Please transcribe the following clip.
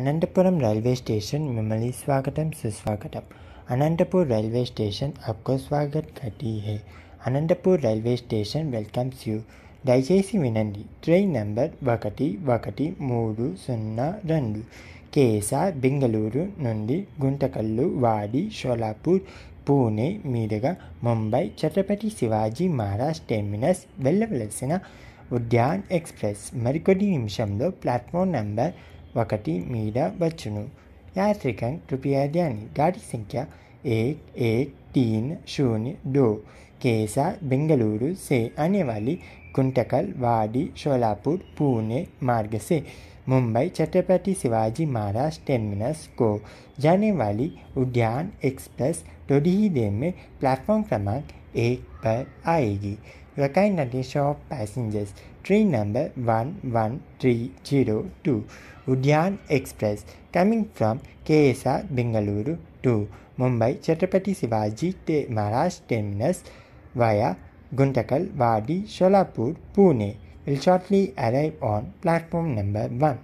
Anantapuram railway station మిమ్మల్ని స్వాగతం సుస్వాగతం అనంతపూర్ రైల్వే స్టేషన్ आपको స్వాగత్ करती హే Anantapur railway station welcomes you దయచేసి వినండి ట్రైన్ నెంబర్ ఒకటి ఒకటి మూడు సున్నా రెండు కేసా బెంగళూరు నుండి గుంటకల్లు వాడి షోలాపూర్ పూణే మీదుగా ముంబై ఛత్రపతి శివాజీ మహారాజ్ టెర్మినస్ వెళ్ళవలసిన ఉద్యాన్ ఎక్స్ప్రెస్ మరికొద్ది నిమిషంలో ప్లాట్ఫామ్ నెంబర్ ఒకటి మీద బచ్చును యాత్రికన్ కృపయా ధ్యాని గాడి సంఖ్య ఏక్ ఏక్ టీన్ శూన్య డో కేసా బెంగళూరు సే అనేవాళి कुंटकल वाडी शोलापुर पुणे मार्ग से मुंबई छत्रपति शिवाजी महाराज टर्मिनस को जाने वाली उद्यान एक्सप्रेस थोड़ी ही देर में प्लेटफॉर्म क्रमांक एक पर आएगी रकाई नदी शॉप passengers train number one one three zero two Udyan express coming from K S R Bengaluru to Mumbai Chhatrapati Shivaji Maharaj terminus via Guntakal, Wadi, Sholapur, Pune will shortly arrive on platform number 1.